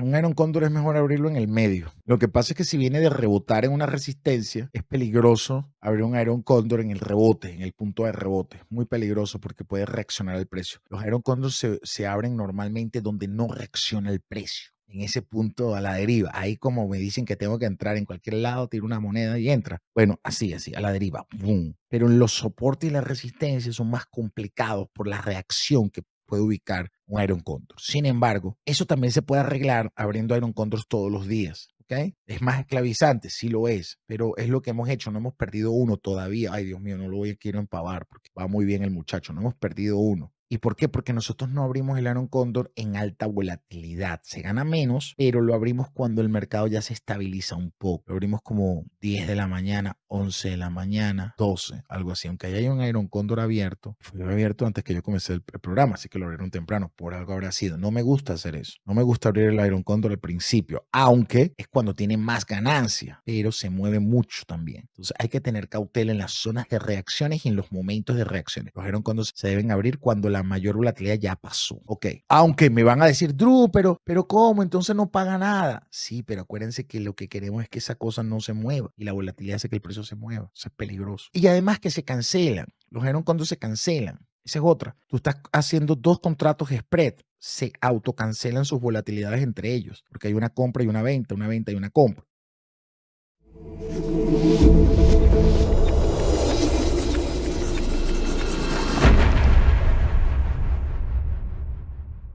Un Iron es mejor abrirlo en el medio. Lo que pasa es que si viene de rebotar en una resistencia, es peligroso abrir un Iron en el rebote, en el punto de rebote. Muy peligroso porque puede reaccionar el precio. Los Iron se, abren normalmente donde no reacciona el precio en ese punto a la deriva. Ahí como me dicen que tengo que entrar en cualquier lado, tiro una moneda y entra. Bueno, así, así, a la deriva. Pero los soportes y las resistencias son más complicados por la reacción que puede ubicar un Iron Condor. Sin embargo, eso también se puede arreglar abriendo Iron Condors todos los días. ¿Okay? Es más esclavizante, sí lo es, pero es lo que hemos hecho. No hemos perdido uno todavía. Ay, Dios mío, no lo voy a quiero empavar porque va muy bien el muchacho. No hemos perdido uno. ¿Y por qué? Porque nosotros no abrimos el Iron Condor en alta volatilidad. Se gana menos, pero lo abrimos cuando el mercado ya se estabiliza un poco. Lo abrimos como 10 de la mañana, 11 de la mañana, 12, algo así. Aunque haya un Iron Condor abierto, fue abierto antes que yo comencé el, programa, así que lo abrieron temprano. Por algo habrá sido. No me gusta hacer eso. No me gusta abrir el Iron Condor al principio, aunque es cuando tiene más ganancia, pero se mueve mucho también. Entonces hay que tener cautela en las zonas de reacciones y en los momentos de reacciones. Los Iron Condors se deben abrir cuando la mayor volatilidad ya pasó. Ok, aunque me van a decir, Drew, pero, pero ¿cómo? Entonces no paga nada. Sí, pero acuérdense que lo que queremos es que esa cosa no se mueva y la volatilidad hace que el precio se mueva. Eso es peligroso. Y además que se cancelan. Los vieron cuando se cancelan. Esa es otra. Tú estás haciendo dos contratos spread se autocancelan sus volatilidades entre ellos, porque hay una compra y una venta, una venta y una compra.